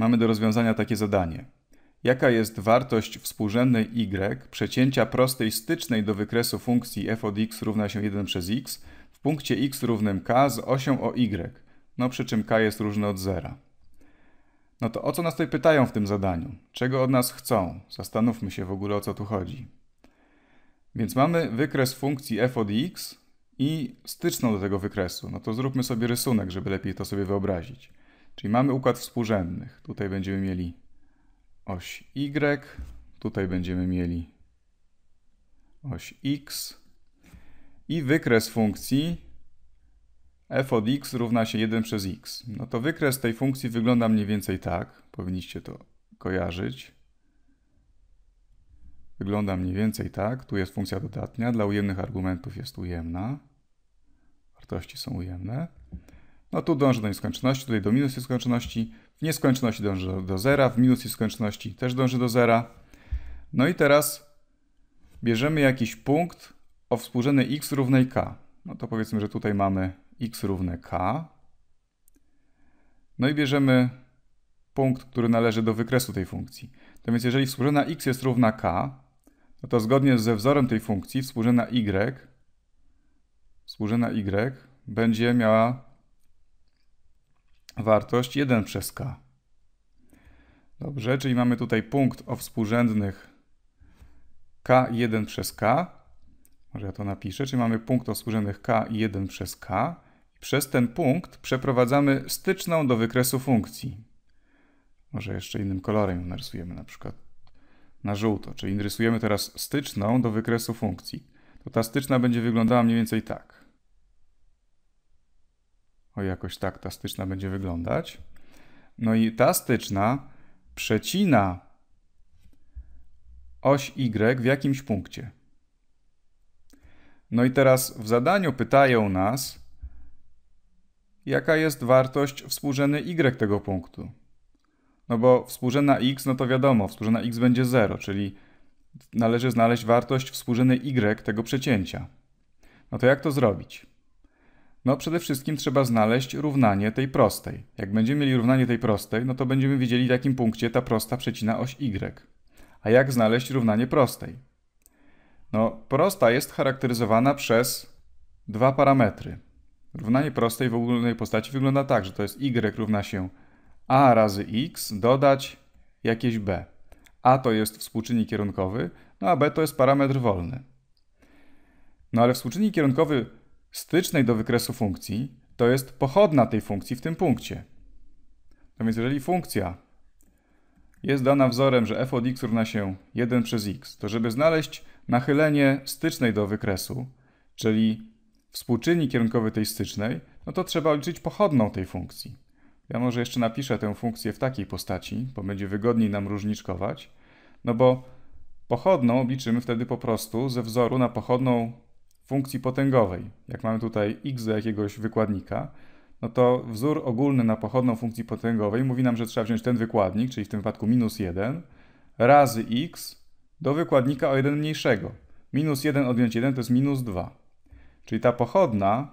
mamy do rozwiązania takie zadanie. Jaka jest wartość współrzędnej y przecięcia prostej stycznej do wykresu funkcji f od x równa się 1 przez x w punkcie x równym k z osią o y, no przy czym k jest różne od zera. No to o co nas tutaj pytają w tym zadaniu? Czego od nas chcą? Zastanówmy się w ogóle o co tu chodzi. Więc mamy wykres funkcji f od x i styczną do tego wykresu. No to zróbmy sobie rysunek, żeby lepiej to sobie wyobrazić. Czyli mamy układ współrzędnych. Tutaj będziemy mieli oś Y, tutaj będziemy mieli oś X i wykres funkcji f od x równa się 1 przez x. No to wykres tej funkcji wygląda mniej więcej tak. Powinniście to kojarzyć. Wygląda mniej więcej tak. Tu jest funkcja dodatnia. Dla ujemnych argumentów jest ujemna. Wartości są ujemne no tu dążę do nieskończoności, tutaj do minus nieskończoności, w nieskończoności dążę do zera, w minus nieskończoności też dążę do zera. No i teraz bierzemy jakiś punkt o współrzędnej x równej k. No to powiedzmy, że tutaj mamy x równe k. No i bierzemy punkt, który należy do wykresu tej funkcji. To więc jeżeli współrzędna x jest równa k, no to zgodnie ze wzorem tej funkcji współrzędna y, współrzędna y będzie miała wartość 1 przez k. Dobrze, czyli mamy tutaj punkt o współrzędnych k1 przez k. Może ja to napiszę. Czyli mamy punkt o współrzędnych k1 przez k. przez ten punkt przeprowadzamy styczną do wykresu funkcji. Może jeszcze innym kolorem narysujemy, na przykład na żółto. Czyli rysujemy teraz styczną do wykresu funkcji. To ta styczna będzie wyglądała mniej więcej tak. O jakoś tak ta styczna będzie wyglądać. No i ta styczna przecina oś Y w jakimś punkcie. No i teraz w zadaniu pytają nas, jaka jest wartość współrzędny y tego punktu. No bo współrzędna x, no to wiadomo, współrzędna x będzie 0, czyli należy znaleźć wartość współrzędny y tego przecięcia. No to jak to zrobić? No przede wszystkim trzeba znaleźć równanie tej prostej. Jak będziemy mieli równanie tej prostej, no to będziemy wiedzieli w jakim punkcie ta prosta przecina oś y. A jak znaleźć równanie prostej? No prosta jest charakteryzowana przez dwa parametry. Równanie prostej w ogólnej postaci wygląda tak, że to jest y równa się a razy x dodać jakieś b. a to jest współczynnik kierunkowy, no a b to jest parametr wolny. No ale współczynnik kierunkowy stycznej do wykresu funkcji to jest pochodna tej funkcji w tym punkcie. No więc jeżeli funkcja jest dana wzorem, że f od x równa się 1 przez x, to żeby znaleźć nachylenie stycznej do wykresu, czyli współczynnik kierunkowy tej stycznej, no to trzeba liczyć pochodną tej funkcji. Ja może jeszcze napiszę tę funkcję w takiej postaci, bo będzie wygodniej nam różniczkować, no bo pochodną obliczymy wtedy po prostu ze wzoru na pochodną funkcji potęgowej, jak mamy tutaj x do jakiegoś wykładnika, no to wzór ogólny na pochodną funkcji potęgowej mówi nam, że trzeba wziąć ten wykładnik, czyli w tym wypadku minus 1, razy x do wykładnika o 1 mniejszego. Minus 1 odjąć 1 to jest minus 2. Czyli ta pochodna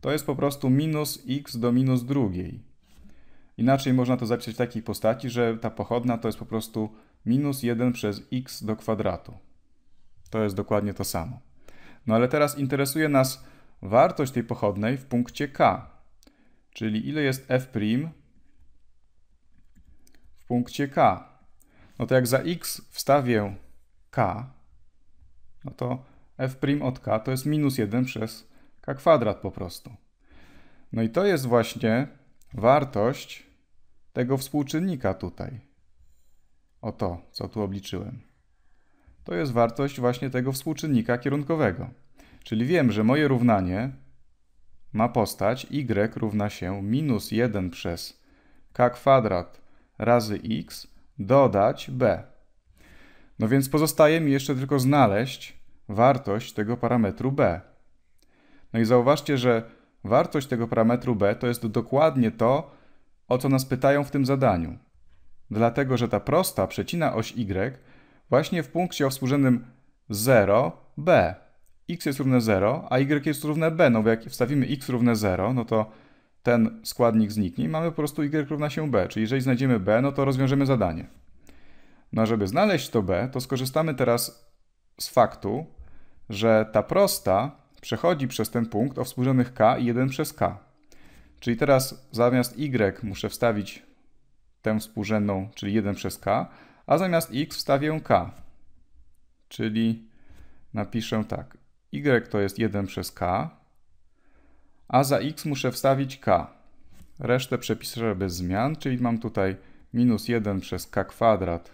to jest po prostu minus x do minus drugiej. Inaczej można to zapisać w takiej postaci, że ta pochodna to jest po prostu minus 1 przez x do kwadratu. To jest dokładnie to samo. No ale teraz interesuje nas wartość tej pochodnej w punkcie K. Czyli ile jest f' w punkcie K. No to jak za x wstawię K, no to f' od K to jest minus 1 przez K kwadrat po prostu. No i to jest właśnie wartość tego współczynnika tutaj. Oto, co tu obliczyłem. To jest wartość właśnie tego współczynnika kierunkowego. Czyli wiem, że moje równanie ma postać y równa się minus 1 przez k kwadrat razy x dodać b. No więc pozostaje mi jeszcze tylko znaleźć wartość tego parametru b. No i zauważcie, że wartość tego parametru b to jest dokładnie to, o co nas pytają w tym zadaniu. Dlatego, że ta prosta przecina oś y właśnie w punkcie o współrzędnym 0b x jest równe 0, a y jest równe b, no bo jak wstawimy x równe 0, no to ten składnik zniknie i mamy po prostu y równa się b, czyli jeżeli znajdziemy b, no to rozwiążemy zadanie. No a żeby znaleźć to b, to skorzystamy teraz z faktu, że ta prosta przechodzi przez ten punkt o współrzędnych k i 1 przez k. Czyli teraz zamiast y muszę wstawić tę współrzędną, czyli 1 przez k, a zamiast x wstawię k. Czyli napiszę tak, y to jest 1 przez k, a za x muszę wstawić k. Resztę przepiszę bez zmian, czyli mam tutaj minus 1 przez k kwadrat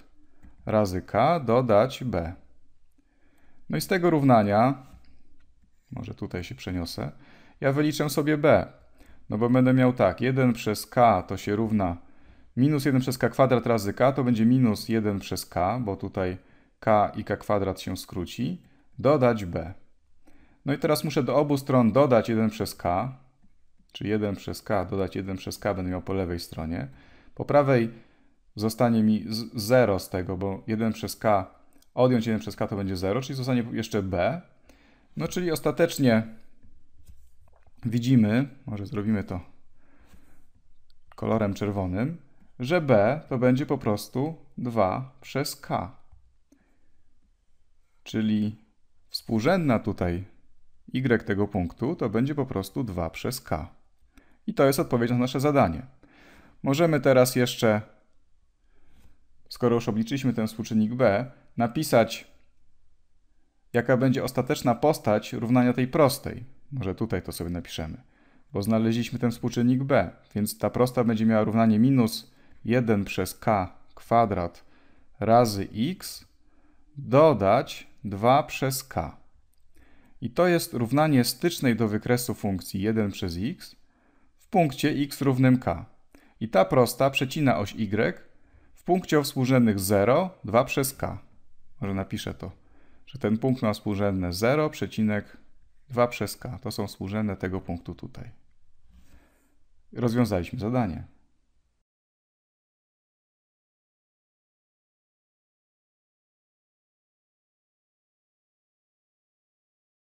razy k dodać b. No i z tego równania, może tutaj się przeniosę, ja wyliczę sobie b. No bo będę miał tak, 1 przez k to się równa minus 1 przez k kwadrat razy k, to będzie minus 1 przez k, bo tutaj k i k kwadrat się skróci, dodać b. No i teraz muszę do obu stron dodać 1 przez k, czyli 1 przez k, dodać 1 przez k będę miał po lewej stronie. Po prawej zostanie mi 0 z tego, bo 1 przez k, odjąć 1 przez k to będzie 0, czyli zostanie jeszcze b. No czyli ostatecznie widzimy, może zrobimy to kolorem czerwonym, że b to będzie po prostu 2 przez k. Czyli współrzędna tutaj y tego punktu to będzie po prostu 2 przez k. I to jest odpowiedź na nasze zadanie. Możemy teraz jeszcze, skoro już obliczyliśmy ten współczynnik b, napisać, jaka będzie ostateczna postać równania tej prostej. Może tutaj to sobie napiszemy, bo znaleźliśmy ten współczynnik b, więc ta prosta będzie miała równanie minus 1 przez k kwadrat razy x dodać 2 przez k. I to jest równanie stycznej do wykresu funkcji 1 przez x w punkcie x równym k. I ta prosta przecina oś y w punkcie o współrzędnych 0, 2 przez k. Może napiszę to, że ten punkt ma współrzędne 0, przecinek 2 przez k. To są współrzędne tego punktu tutaj. Rozwiązaliśmy zadanie.